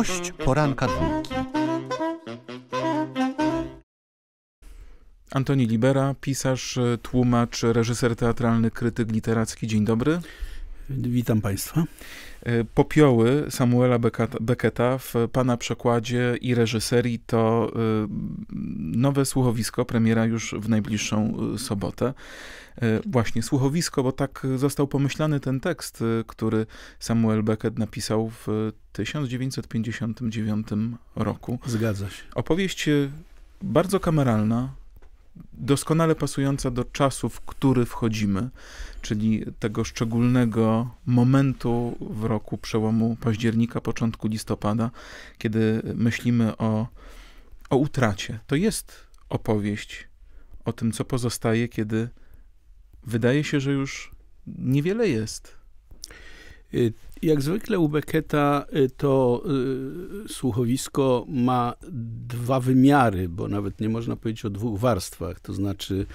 Gość poranka dwójki. Antoni Libera, pisarz, tłumacz, reżyser teatralny, krytyk literacki. Dzień dobry. Witam Państwa. E, popioły Samuela Becketa w pana przekładzie i reżyserii to e, nowe słuchowisko, premiera już w najbliższą e, sobotę. Właśnie słuchowisko, bo tak został pomyślany ten tekst, który Samuel Beckett napisał w 1959 roku. Zgadza się. Opowieść bardzo kameralna, doskonale pasująca do czasu, w który wchodzimy, czyli tego szczególnego momentu w roku przełomu października, początku listopada, kiedy myślimy o, o utracie. To jest opowieść o tym, co pozostaje, kiedy wydaje się, że już niewiele jest. Y, jak zwykle u Becketa y, to y, słuchowisko ma dwa wymiary, bo nawet nie można powiedzieć o dwóch warstwach, to znaczy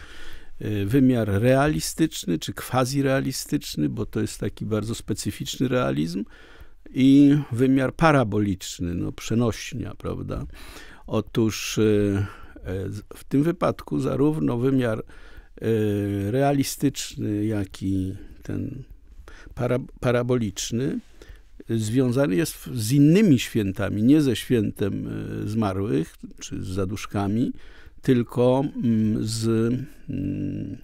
wymiar realistyczny czy quasi-realistyczny, bo to jest taki bardzo specyficzny realizm i wymiar paraboliczny, no przenośnia, prawda? Otóż w tym wypadku zarówno wymiar realistyczny, jak i ten para, paraboliczny związany jest z innymi świętami, nie ze świętem e, zmarłych, czy z zaduszkami, tylko mm, z mm,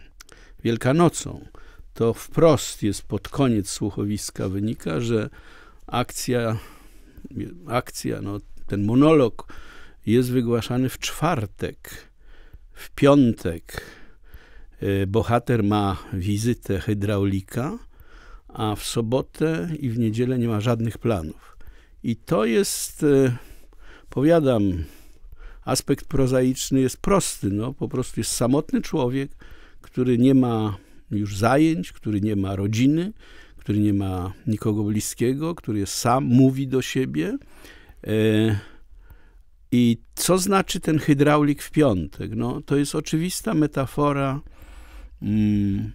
Wielkanocą. To wprost jest pod koniec słuchowiska wynika, że akcja, akcja no, ten monolog jest wygłaszany w czwartek, w piątek. E, bohater ma wizytę hydraulika, a w sobotę i w niedzielę nie ma żadnych planów. I to jest, e, powiadam, aspekt prozaiczny jest prosty. No, po prostu jest samotny człowiek, który nie ma już zajęć, który nie ma rodziny, który nie ma nikogo bliskiego, który jest sam, mówi do siebie. E, I co znaczy ten hydraulik w piątek? No, to jest oczywista metafora mm,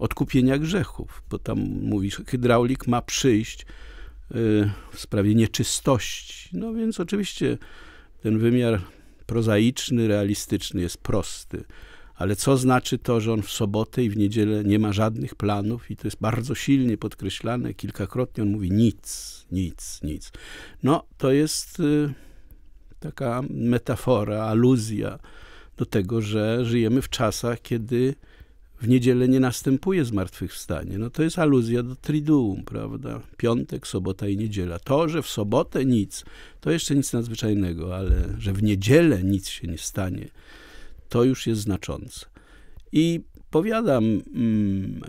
odkupienia grzechów, bo tam mówi, hydraulik ma przyjść y, w sprawie nieczystości. No więc oczywiście ten wymiar prozaiczny, realistyczny jest prosty. Ale co znaczy to, że on w sobotę i w niedzielę nie ma żadnych planów i to jest bardzo silnie podkreślane, kilkakrotnie on mówi nic, nic, nic. No to jest y, taka metafora, aluzja do tego, że żyjemy w czasach, kiedy w niedzielę nie następuje zmartwychwstanie. No to jest aluzja do Triduum, prawda? Piątek, sobota i niedziela. To, że w sobotę nic, to jeszcze nic nadzwyczajnego, ale że w niedzielę nic się nie stanie, to już jest znaczące. I powiadam, mm,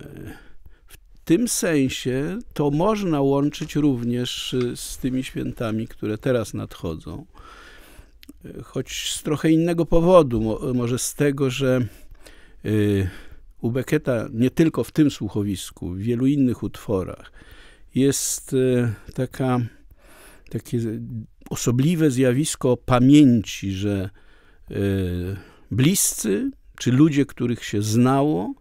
w tym sensie to można łączyć również y, z tymi świętami, które teraz nadchodzą. Y, choć z trochę innego powodu, może z tego, że y, u Becketa nie tylko w tym słuchowisku, w wielu innych utworach jest e, taka, takie osobliwe zjawisko pamięci, że e, bliscy, czy ludzie, których się znało,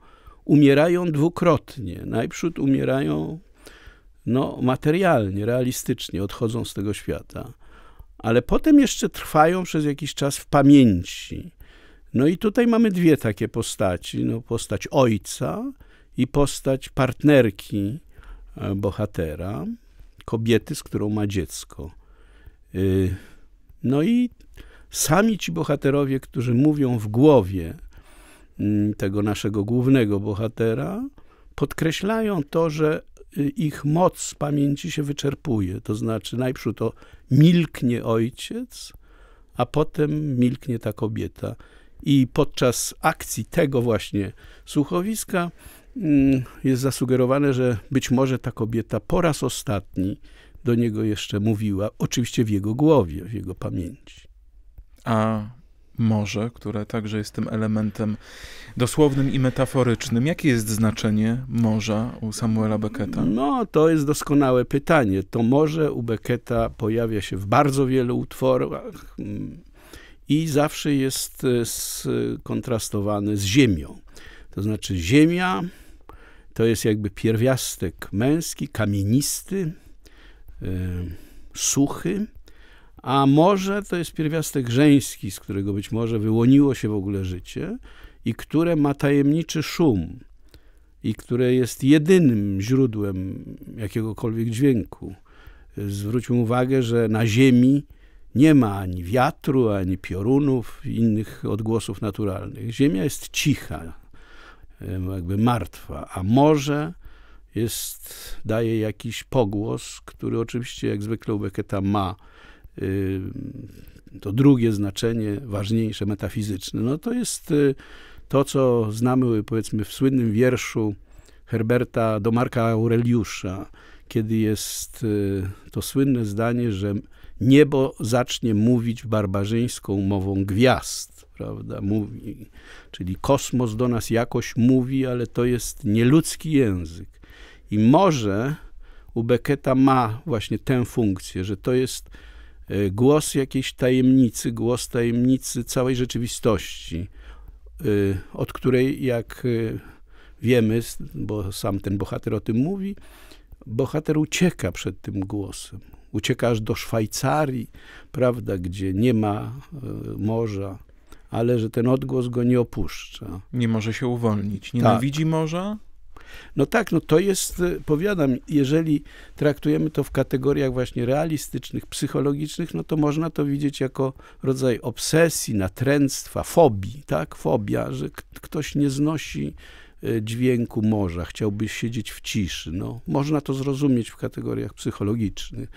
umierają dwukrotnie. Najprzód umierają no, materialnie, realistycznie, odchodzą z tego świata, ale potem jeszcze trwają przez jakiś czas w pamięci. No i tutaj mamy dwie takie postaci, no, postać ojca i postać partnerki e, bohatera, kobiety, z którą ma dziecko. Y, no i sami ci bohaterowie, którzy mówią w głowie mm, tego naszego głównego bohatera, podkreślają to, że y, ich moc pamięci się wyczerpuje. To znaczy, najprzód to milknie ojciec, a potem milknie ta kobieta. I podczas akcji tego właśnie słuchowiska mm, jest zasugerowane, że być może ta kobieta po raz ostatni do niego jeszcze mówiła, oczywiście w jego głowie, w jego pamięci. A morze, które także jest tym elementem dosłownym i metaforycznym. Jakie jest znaczenie morza u Samuela Becketa? No, to jest doskonałe pytanie. To morze u Becketa pojawia się w bardzo wielu utworach. Mm, i zawsze jest e, skontrastowany z ziemią. To znaczy ziemia to jest jakby pierwiastek męski, kamienisty, e, suchy, a morze to jest pierwiastek żeński, z którego być może wyłoniło się w ogóle życie i które ma tajemniczy szum i które jest jedynym źródłem jakiegokolwiek dźwięku. E, zwróćmy uwagę, że na Ziemi nie ma ani wiatru, ani piorunów, innych odgłosów naturalnych. Ziemia jest cicha, jakby martwa, a morze jest, daje jakiś pogłos, który oczywiście jak zwykle u Beketa, ma to drugie znaczenie, ważniejsze, metafizyczne. No to jest y, to, co znamy powiedzmy w słynnym wierszu Herberta do Marka Aureliusza kiedy jest y, to słynne zdanie, że niebo zacznie mówić barbarzyńską mową gwiazd, prawda? Mówi, czyli kosmos do nas jakoś mówi, ale to jest nieludzki język. I może u Beketa ma właśnie tę funkcję, że to jest y, głos jakiejś tajemnicy, głos tajemnicy całej rzeczywistości, y, od której, jak wiemy, bo sam ten bohater o tym mówi, bohater ucieka przed tym głosem. Ucieka aż do Szwajcarii, prawda, gdzie nie ma e, morza, ale że ten odgłos go nie opuszcza. Nie może się uwolnić. Nienawidzi tak. morza? No tak, no to jest, e, powiadam, jeżeli traktujemy to w kategoriach właśnie realistycznych, psychologicznych, no to można to widzieć jako rodzaj obsesji, natręctwa, fobii, tak? Fobia, że ktoś nie znosi Y, dźwięku morza, chciałbyś siedzieć w ciszy. No, można to zrozumieć w kategoriach psychologicznych.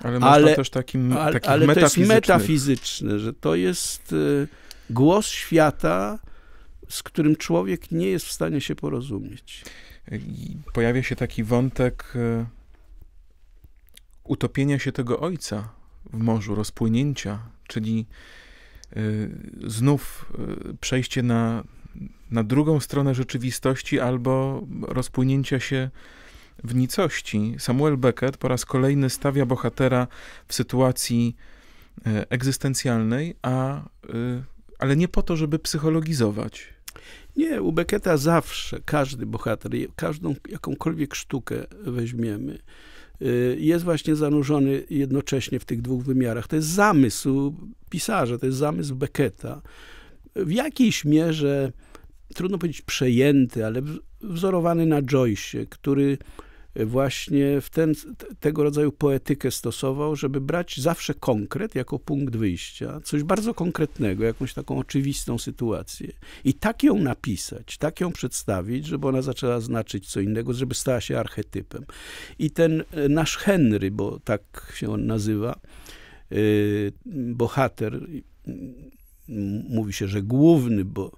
Ale, ale można też takim, ale, ale to jest metafizyczne, że to jest y, głos świata, z którym człowiek nie jest w stanie się porozumieć. Pojawia się taki wątek y, utopienia się tego ojca w morzu, rozpłynięcia, czyli znów przejście na na drugą stronę rzeczywistości albo rozpłynięcia się w nicości. Samuel Beckett po raz kolejny stawia bohatera w sytuacji e, egzystencjalnej, a, e, ale nie po to, żeby psychologizować. Nie, u Becketa zawsze każdy bohater, każdą jakąkolwiek sztukę weźmiemy, e, jest właśnie zanurzony jednocześnie w tych dwóch wymiarach. To jest zamysł pisarza, to jest zamysł Becketa. W jakiejś mierze trudno powiedzieć przejęty, ale wzorowany na Joyce, który właśnie w ten, tego rodzaju poetykę stosował, żeby brać zawsze konkret jako punkt wyjścia, coś bardzo konkretnego, jakąś taką oczywistą sytuację i tak ją napisać, tak ją przedstawić, żeby ona zaczęła znaczyć co innego, żeby stała się archetypem. I ten e, nasz Henry, bo tak się on nazywa, e, bohater, mówi się, że główny, bo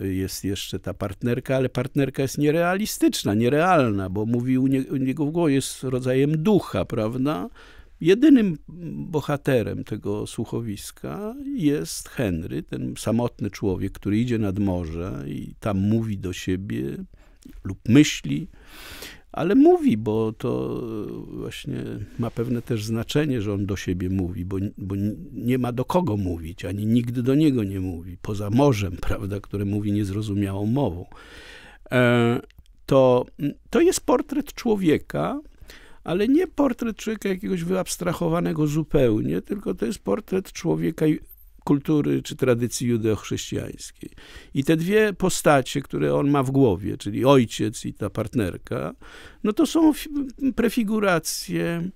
jest jeszcze ta partnerka, ale partnerka jest nierealistyczna, nierealna, bo mówi u, nie, u niego w głowie, jest rodzajem ducha, prawda? Jedynym bohaterem tego słuchowiska jest Henry, ten samotny człowiek, który idzie nad morze i tam mówi do siebie lub myśli ale mówi, bo to właśnie ma pewne też znaczenie, że on do siebie mówi, bo, bo nie ma do kogo mówić, ani nigdy do niego nie mówi, poza morzem, prawda, które mówi niezrozumiałą mową. E, to, to jest portret człowieka, ale nie portret człowieka jakiegoś wyabstrahowanego zupełnie, tylko to jest portret człowieka kultury czy tradycji judeochrześcijańskiej. I te dwie postacie, które on ma w głowie, czyli ojciec i ta partnerka, no to są prefiguracje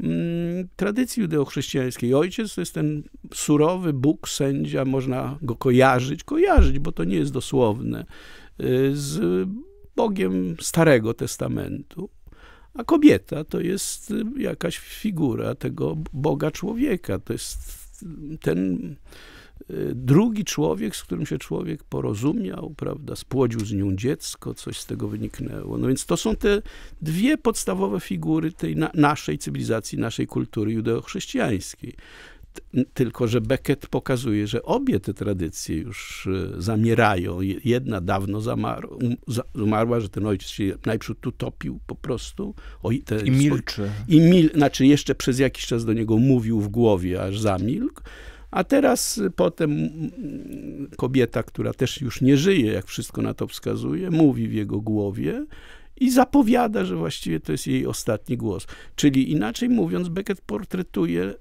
mm, tradycji judeochrześcijańskiej. Ojciec to jest ten surowy Bóg, sędzia, można go kojarzyć, kojarzyć, bo to nie jest dosłowne, y, z Bogiem Starego Testamentu. A kobieta to jest y, jakaś figura tego Boga człowieka, to jest ten y, drugi człowiek, z którym się człowiek porozumiał, prawda, spłodził z nią dziecko, coś z tego wyniknęło. No więc to są te dwie podstawowe figury tej na naszej cywilizacji, naszej kultury judeochrześcijańskiej. Tylko, że Beckett pokazuje, że obie te tradycje już e, zamierają. Jedna dawno zmarła, um, że ten ojciec się najprzód utopił po prostu. O, te, I milczy. I mil, znaczy jeszcze przez jakiś czas do niego mówił w głowie, aż zamilkł. A teraz potem kobieta, która też już nie żyje, jak wszystko na to wskazuje, mówi w jego głowie i zapowiada, że właściwie to jest jej ostatni głos. Czyli inaczej mówiąc, Beckett portretuje e,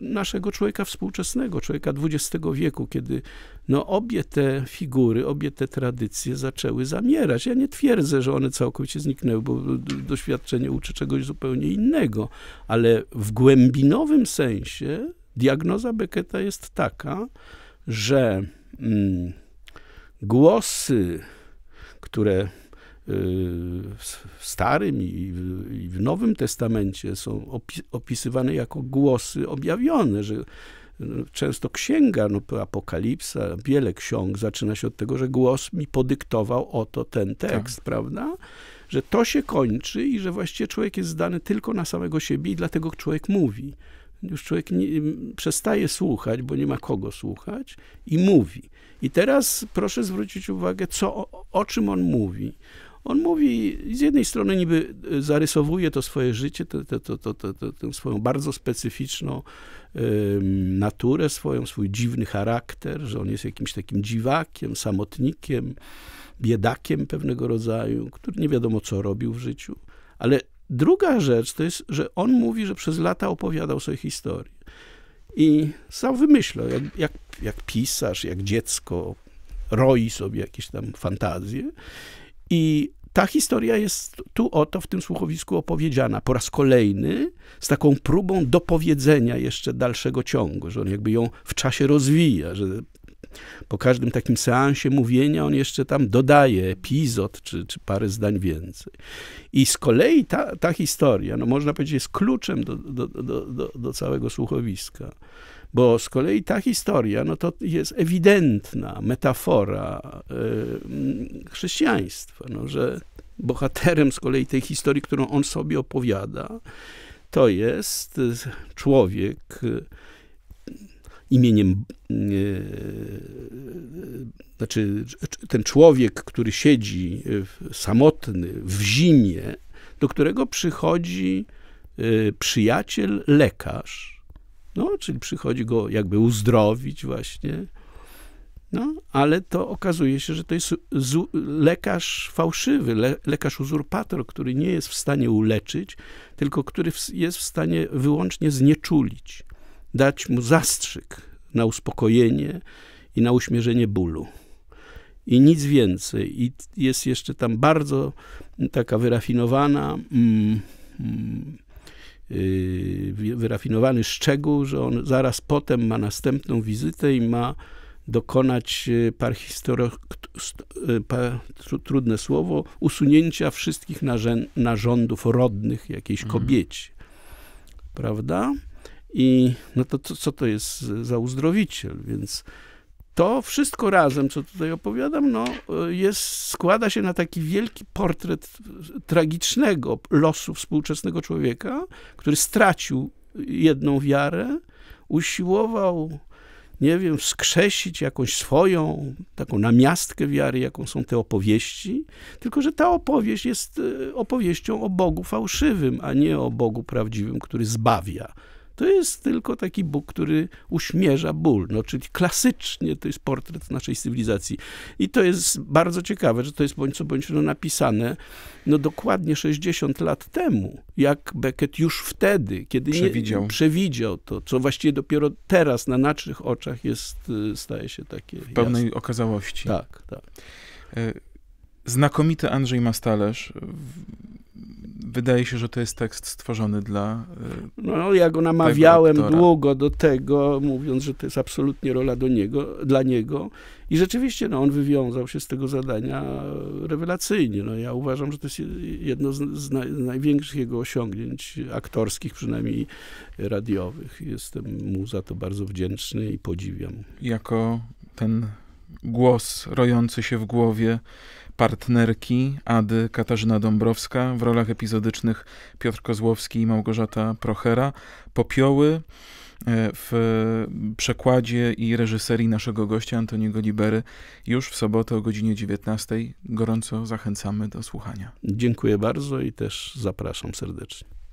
naszego człowieka współczesnego, człowieka XX wieku, kiedy no, obie te figury, obie te tradycje zaczęły zamierać. Ja nie twierdzę, że one całkowicie zniknęły, bo e, doświadczenie uczy czegoś zupełnie innego, ale w głębinowym sensie diagnoza Becketa jest taka, że mm, głosy, które w Starym i w Nowym Testamencie są opisywane jako głosy objawione, że no, często księga, no, apokalipsa, wiele ksiąg zaczyna się od tego, że głos mi podyktował oto ten tekst, tak. prawda? Że to się kończy i że właściwie człowiek jest zdany tylko na samego siebie i dlatego człowiek mówi. Już człowiek nie, przestaje słuchać, bo nie ma kogo słuchać i mówi. I teraz proszę zwrócić uwagę, co, o, o czym on mówi. On mówi, z jednej strony niby e, zarysowuje to swoje życie, tę, to to to swoją bardzo specyficzną naturę swoją, swój dziwny charakter, że on jest jakimś takim dziwakiem, samotnikiem, biedakiem pewnego rodzaju, który nie wiadomo co robił w życiu. Ale druga rzecz to jest, że on mówi, że przez lata opowiadał sobie historie. I sam wymyślał, jak, jak, jak pisarz, jak dziecko roi sobie jakieś tam fantazje i ta historia jest tu oto w tym słuchowisku opowiedziana po raz kolejny z taką próbą dopowiedzenia jeszcze dalszego ciągu, że on jakby ją w czasie rozwija, że po każdym takim seansie mówienia on jeszcze tam dodaje epizod czy, czy parę zdań więcej. I z kolei ta, ta historia, no można powiedzieć, jest kluczem do, do, do, do całego słuchowiska bo z kolei ta historia, no to jest ewidentna metafora e, chrześcijaństwa, no, że bohaterem z kolei tej historii, którą on sobie opowiada, to jest człowiek e, imieniem, e, znaczy ten człowiek, który siedzi samotny w zimie, do którego przychodzi przyjaciel, lekarz, no, czyli przychodzi go jakby uzdrowić właśnie. No, ale to okazuje się, że to jest lekarz fałszywy, le lekarz uzurpator, który nie jest w stanie uleczyć, tylko który jest w stanie wyłącznie znieczulić, dać mu zastrzyk na uspokojenie i na uśmierzenie bólu. I nic więcej. I jest jeszcze tam bardzo taka wyrafinowana mm, mm, Y, wyrafinowany szczegół, że on zaraz potem ma następną wizytę i ma dokonać y, par y, trudne słowo, usunięcia wszystkich narządów rodnych jakiejś mhm. kobiecie. Prawda? I no to, to co to jest za uzdrowiciel? Więc to wszystko razem, co tutaj opowiadam, no, e, jest, składa się na taki wielki portret tragicznego losu współczesnego człowieka, który stracił jedną wiarę, usiłował, nie wiem, wskrzesić jakąś swoją, taką namiastkę wiary, jaką są te opowieści, tylko że ta opowieść jest e, opowieścią o Bogu fałszywym, a nie o Bogu prawdziwym, który zbawia to jest tylko taki Bóg, który uśmierza ból, no, czyli klasycznie to jest portret naszej cywilizacji. I to jest bardzo ciekawe, że to jest bądź co bądź no, napisane no, dokładnie 60 lat temu, jak Beckett już wtedy, kiedy przewidział, nie, przewidział to, co właściwie dopiero teraz na naszych oczach jest, y, staje się takie W pełnej jasne. okazałości. Tak, tak. Y, znakomity Andrzej Mastalerz wydaje się, że to jest tekst stworzony dla. E, no, ja go namawiałem długo do tego, mówiąc, że to jest absolutnie rola do niego, dla niego. I rzeczywiście no, on wywiązał się z tego zadania rewelacyjnie. No, ja uważam, że to jest jedno z, z, naj, z największych jego osiągnięć aktorskich, przynajmniej radiowych. Jestem mu za to bardzo wdzięczny i podziwiam. Jako ten głos rojący się w głowie partnerki Ady Katarzyna Dąbrowska, w rolach epizodycznych Piotr Kozłowski i Małgorzata Prochera, popioły e, w przekładzie i reżyserii naszego gościa Antoniego Libery już w sobotę o godzinie 19. Gorąco zachęcamy do słuchania. Dziękuję bardzo i też zapraszam serdecznie.